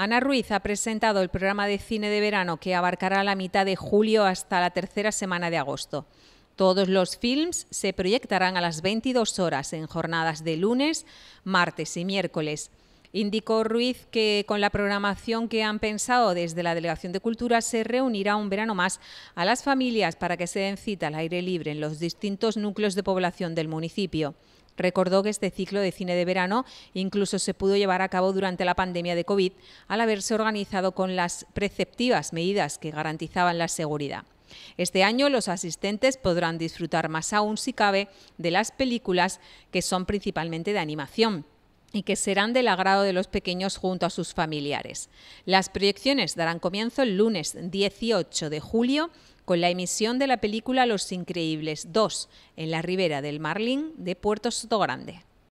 Ana Ruiz ha presentado el programa de cine de verano que abarcará la mitad de julio hasta la tercera semana de agosto. Todos los films se proyectarán a las 22 horas en jornadas de lunes, martes y miércoles. Indicó Ruiz que con la programación que han pensado desde la Delegación de Cultura se reunirá un verano más a las familias para que se den cita al aire libre en los distintos núcleos de población del municipio. Recordó que este ciclo de cine de verano incluso se pudo llevar a cabo durante la pandemia de COVID al haberse organizado con las preceptivas medidas que garantizaban la seguridad. Este año los asistentes podrán disfrutar más aún, si cabe, de las películas que son principalmente de animación y que serán del agrado de los pequeños junto a sus familiares. Las proyecciones darán comienzo el lunes 18 de julio con la emisión de la película Los Increíbles 2 en la ribera del Marlín de Puerto Sotogrande.